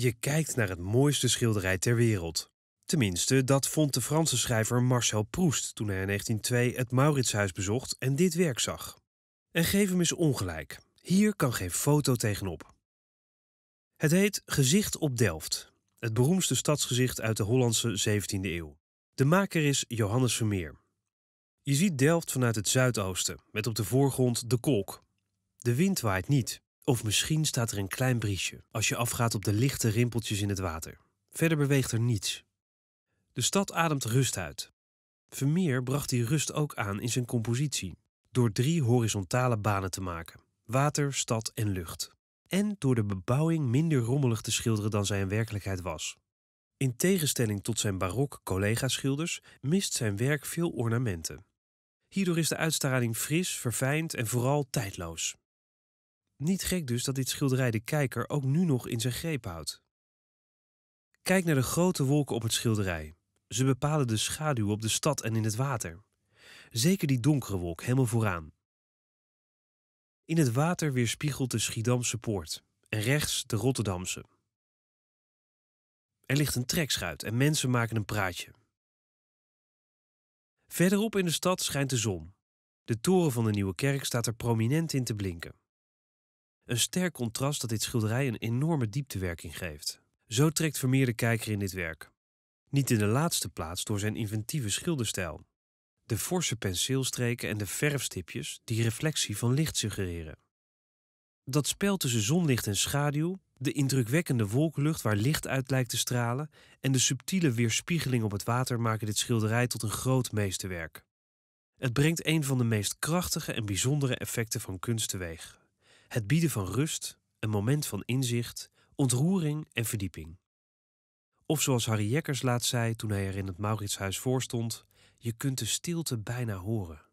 Je kijkt naar het mooiste schilderij ter wereld. Tenminste, dat vond de Franse schrijver Marcel Proust toen hij in 1902 het Mauritshuis bezocht en dit werk zag. En geef hem eens ongelijk. Hier kan geen foto tegenop. Het heet Gezicht op Delft, het beroemdste stadsgezicht uit de Hollandse 17e eeuw. De maker is Johannes Vermeer. Je ziet Delft vanuit het zuidoosten, met op de voorgrond de kolk. De wind waait niet. Of misschien staat er een klein briesje als je afgaat op de lichte rimpeltjes in het water. Verder beweegt er niets. De stad ademt rust uit. Vermeer bracht die rust ook aan in zijn compositie, door drie horizontale banen te maken: water, stad en lucht. En door de bebouwing minder rommelig te schilderen dan zij in werkelijkheid was. In tegenstelling tot zijn barok collega-schilders mist zijn werk veel ornamenten. Hierdoor is de uitstraling fris, verfijnd en vooral tijdloos. Niet gek dus dat dit schilderij de kijker ook nu nog in zijn greep houdt. Kijk naar de grote wolken op het schilderij. Ze bepalen de schaduw op de stad en in het water. Zeker die donkere wolk helemaal vooraan. In het water weerspiegelt de Schiedamse poort en rechts de Rotterdamse. Er ligt een trekschuit en mensen maken een praatje. Verderop in de stad schijnt de zon. De toren van de nieuwe kerk staat er prominent in te blinken. Een sterk contrast dat dit schilderij een enorme dieptewerking geeft. Zo trekt Vermeer de kijker in dit werk. Niet in de laatste plaats door zijn inventieve schilderstijl. De forse penseelstreken en de verfstipjes die reflectie van licht suggereren. Dat spel tussen zonlicht en schaduw, de indrukwekkende wolkenlucht waar licht uit lijkt te stralen en de subtiele weerspiegeling op het water maken dit schilderij tot een groot meesterwerk. Het brengt een van de meest krachtige en bijzondere effecten van kunst teweeg. Het bieden van rust, een moment van inzicht, ontroering en verdieping. Of zoals Harry Jekkers laat zei toen hij er in het Mauritshuis voorstond: je kunt de stilte bijna horen.